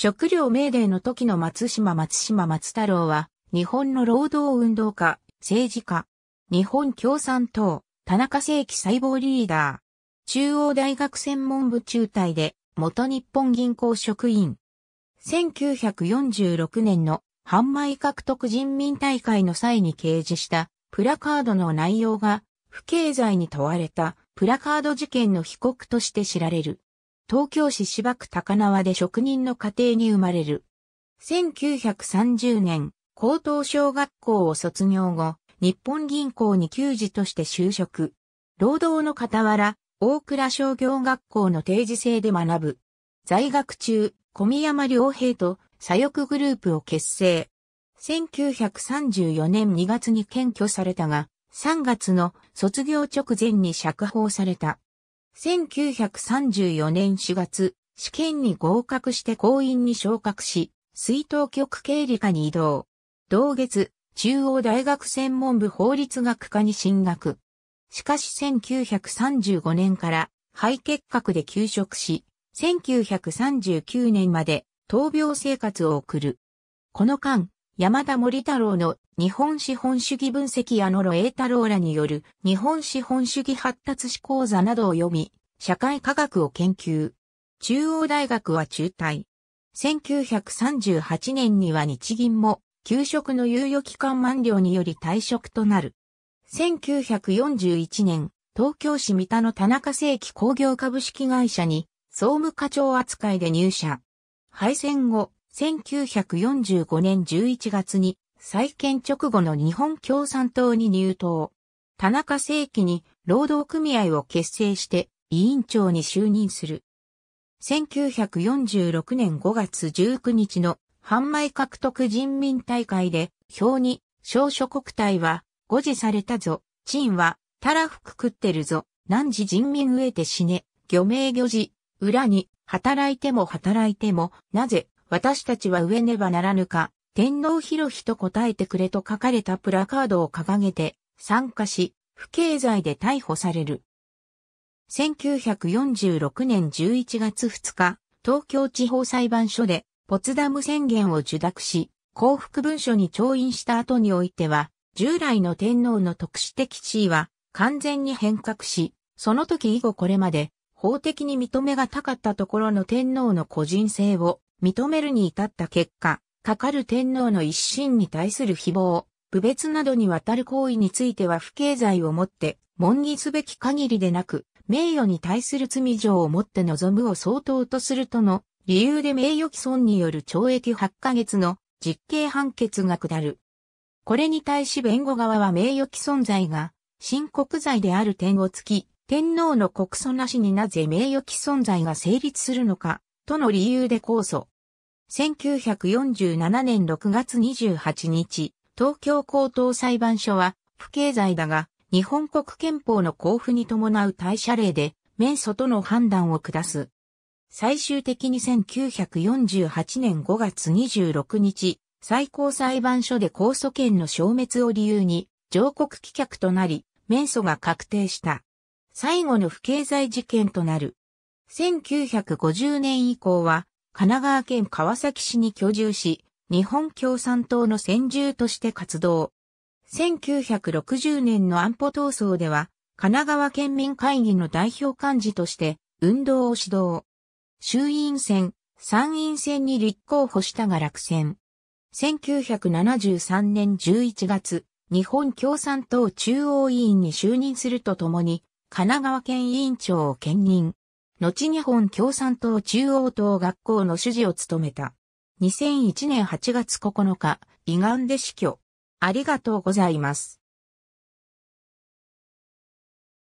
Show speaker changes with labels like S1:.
S1: 食料命令の時の松島松島松太郎は、日本の労働運動家、政治家、日本共産党、田中正規細胞リーダー、中央大学専門部中退で、元日本銀行職員。1946年の販売獲得人民大会の際に掲示したプラカードの内容が不経済に問われたプラカード事件の被告として知られる。東京市芝区高輪で職人の家庭に生まれる。1930年、高等小学校を卒業後、日本銀行に給仕として就職。労働の傍ら、大倉商業学校の定時制で学ぶ。在学中、小宮山良平と左翼グループを結成。1934年2月に検挙されたが、3月の卒業直前に釈放された。1934年4月、試験に合格して公院に昇格し、水道局経理科に移動。同月、中央大学専門部法律学科に進学。しかし1935年から肺結核で休職し、1939年まで闘病生活を送る。この間、山田森太郎の日本資本主義分析や野呂栄太郎らによる日本資本主義発達史講座などを読み、社会科学を研究。中央大学は中退。1938年には日銀も、給食の猶予期間満了により退職となる。1941年、東京市三田の田中正規工業株式会社に、総務課長扱いで入社。敗戦後、1945年11月に、再建直後の日本共産党に入党。田中正規に労働組合を結成して委員長に就任する。1946年5月19日の販売獲得人民大会で、表に、小諸国体は、誤字されたぞ、陳は、たらふく食ってるぞ、何時人民飢えて死ね、漁名漁字、裏に、働いても働いても、なぜ、私たちは植えねばならぬか、天皇広日と答えてくれと書かれたプラカードを掲げて、参加し、不敬罪で逮捕される。1946年11月2日、東京地方裁判所で、ポツダム宣言を受諾し、幸福文書に調印した後においては、従来の天皇の特殊的地位は完全に変革し、その時以後これまで法的に認めがたかったところの天皇の個人性を認めるに至った結果、かかる天皇の一心に対する誹謗、侮別などにわたる行為については不敬罪をもって、問議すべき限りでなく、名誉に対する罪状をもって望むを相当とするとの理由で名誉毀損による懲役8ヶ月の実刑判決が下る。これに対し弁護側は名誉毀損罪が申告罪である点をつき、天皇の告訴なしになぜ名誉毀損罪が成立するのか、との理由で控訴。1947年6月28日、東京高等裁判所は不敬罪だが、日本国憲法の交付に伴う大社令で、面祖との判断を下す。最終的に1948年5月26日、最高裁判所で控訴権の消滅を理由に、上告棄却となり、面祖が確定した。最後の不経済事件となる。1950年以降は、神奈川県川崎市に居住し、日本共産党の先住として活動。1960年の安保闘争では、神奈川県民会議の代表幹事として、運動を指導。衆院選、参院選に立候補したが落選。1973年11月、日本共産党中央委員に就任するとともに、神奈川県委員長を兼任。後日本共産党中央党学校の主事を務めた。2001年8月9日、胃がんで死去。ありがとうございます。